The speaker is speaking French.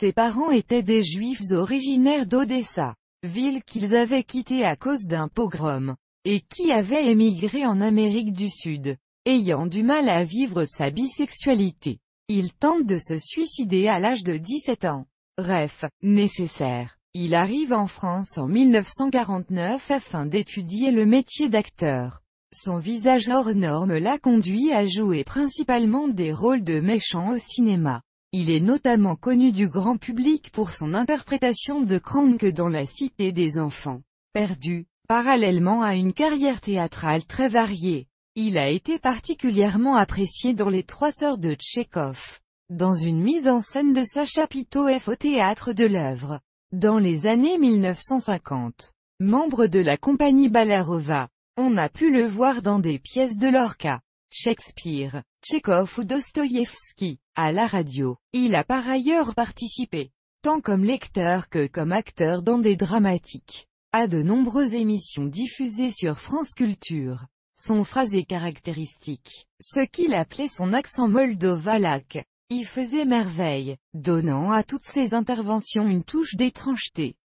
Ses parents étaient des Juifs originaires d'Odessa, ville qu'ils avaient quittée à cause d'un pogrom, et qui avaient émigré en Amérique du Sud. Ayant du mal à vivre sa bisexualité, il tente de se suicider à l'âge de 17 ans. Bref, nécessaire. Il arrive en France en 1949 afin d'étudier le métier d'acteur. Son visage hors norme l'a conduit à jouer principalement des rôles de méchants au cinéma. Il est notamment connu du grand public pour son interprétation de Kranke dans La Cité des Enfants. Perdu, parallèlement à une carrière théâtrale très variée. Il a été particulièrement apprécié dans Les Trois Sœurs de Tchekhov, dans une mise en scène de Sacha F au théâtre de l'œuvre, dans les années 1950. Membre de la compagnie Balarova, on a pu le voir dans des pièces de Lorca. Shakespeare, Tchekhov ou Dostoïevski, à la radio. Il a par ailleurs participé, tant comme lecteur que comme acteur dans des dramatiques, à de nombreuses émissions diffusées sur France Culture. Son phrasé caractéristique, ce qu'il appelait son accent moldo-valaque. y faisait merveille, donnant à toutes ses interventions une touche d'étrangeté.